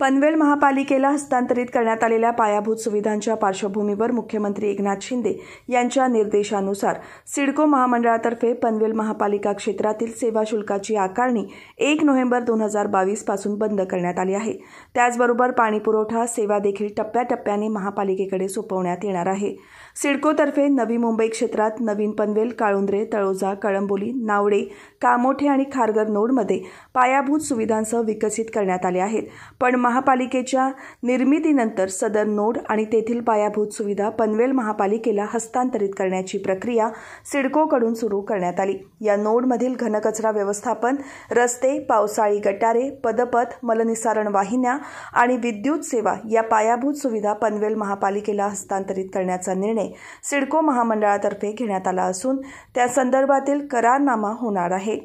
पनवेल महापालिकेला हस्तांतरित करण्यात आलेल्या पायाभूत सुविधांच्या पार्श्वभूमीवर मुख्यमंत्री एकनाथ शिंदे यांच्या निर्देशानुसार सिडको महामंडळातर्फे पनवेल महापालिका क्षेत्रातील सेवा शुल्काची आकारणी एक नोव्हेंबर दोन हजार बावीस पासून बंद करण्यात आली आहे त्याचबरोबर पाणीपुरवठा सेवा देखील टप्प्याटप्प्याने महापालिकेकडे सोपवण्यात येणार आहे सिडकोतर्फे नवी मुंबई क्षेत्रात नवीन पनवेल काळुंद्रे तळोजा कळंबोली नावडे कामोठे आणि खारगर नोडमध्ये पायाभूत सुविधांसह विकसित करण्यात आले आहेत पण महापालिकेच्या निर्मितीनंतर सदर नोड आणि तेथील पायाभूत सुविधा पनवेल महापालिकेला हस्तांतरित करण्याची प्रक्रिया सिडकोकडून सुरू करण्यात आली या नोडमधील घनकचरा व्यवस्थापन रस्ते पावसाळी गटारे पदपथ मलनिसारण वाहिन्या आणि विद्युत सेवा या पायाभूत सुविधा पनवेल महापालिकेला हस्तांतरित करण्याचा निर्णय सिडको महामंडळातर्फे घेण्यात आला असून त्या संदर्भातील करारनामा होणार आहे